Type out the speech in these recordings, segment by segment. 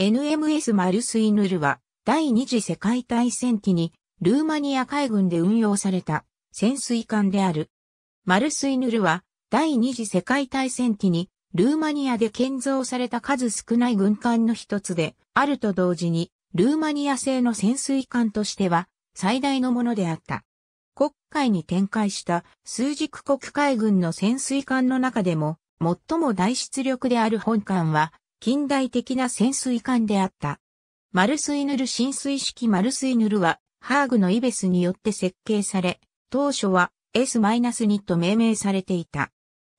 NMS マルスイヌルは第二次世界大戦期にルーマニア海軍で運用された潜水艦である。マルスイヌルは第二次世界大戦期にルーマニアで建造された数少ない軍艦の一つであると同時にルーマニア製の潜水艦としては最大のものであった。国海に展開した数軸国海軍の潜水艦の中でも最も大出力である本艦は近代的な潜水艦であった。マルスイヌル浸水式マルスイヌルは、ハーグのイベスによって設計され、当初は S-2 と命名されていた。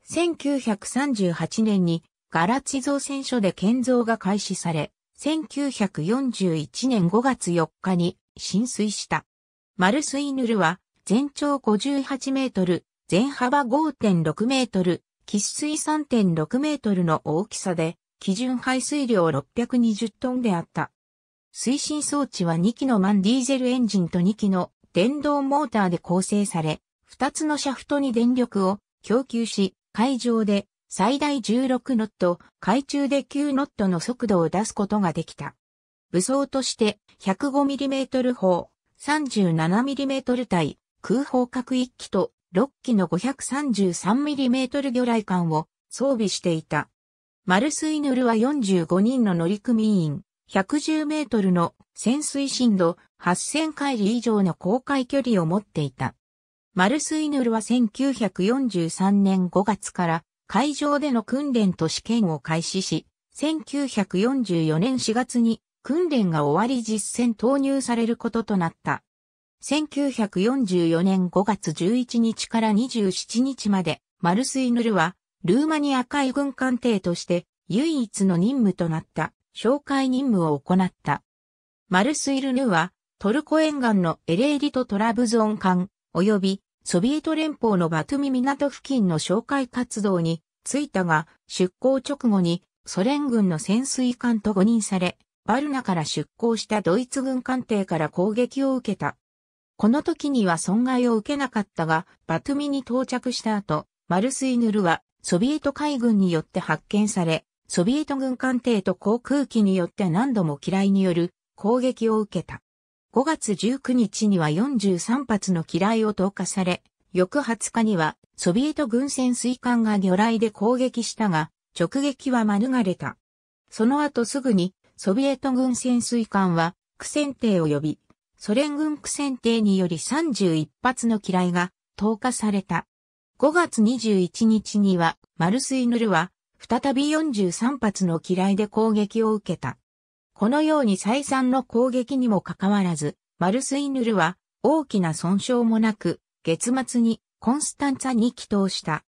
1938年にガラチ造船所で建造が開始され、1941年5月4日に浸水した。マルスイヌルは全長58メートル、全幅5.6メートル、喫水3.6メートルの大きさで、基準排水量620トンであった。推進装置は2機のマンディーゼルエンジンと2機の電動モーターで構成され、2つのシャフトに電力を供給し、海上で最大16ノット、海中で9ノットの速度を出すことができた。武装として 105mm 砲、37mm 対空砲各1機と6機の 533mm 魚雷艦を装備していた。マルスイヌルは45人の乗組員、110メートルの潜水深度8000海里以上の航海距離を持っていた。マルスイヌルは1943年5月から海上での訓練と試験を開始し、1944年4月に訓練が終わり実戦投入されることとなった。1944年5月11日から27日までマルスイヌルはルーマニア海軍艦艇として唯一の任務となった紹介任務を行った。マルスイルヌはトルコ沿岸のエレーリとトラブゾン艦及びソビエト連邦のバトミ港付近の紹介活動に着いたが出港直後にソ連軍の潜水艦と誤認され、バルナから出港したドイツ軍艦艇から攻撃を受けた。この時には損害を受けなかったが、バトミに到着した後、マルスイヌルはソビエト海軍によって発見され、ソビエト軍艦艇と航空機によって何度も機雷による攻撃を受けた。5月19日には43発の機雷を投下され、翌20日にはソビエト軍潜水艦が魚雷で攻撃したが、直撃は免れた。その後すぐにソビエト軍潜水艦は苦戦艇及びソ連軍苦戦艇により31発の機雷が投下された。5月21日には、マルスイヌルは、再び43発の機雷で攻撃を受けた。このように再三の攻撃にもかかわらず、マルスイヌルは大きな損傷もなく、月末にコンスタンツァに帰投した。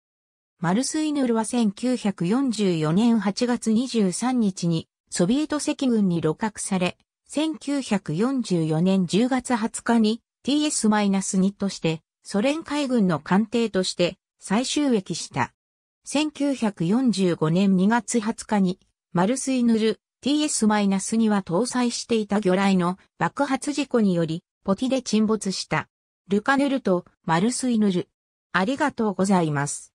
マルスイヌルは1944年8月23日にソビエト赤軍に露獲され、1944年10月20日に TS-2 としてソ連海軍の艦艇として再収益した。1945年2月20日に、マルスイヌル t s には搭載していた魚雷の爆発事故により、ポティで沈没した。ルカヌルとマルスイヌル。ありがとうございます。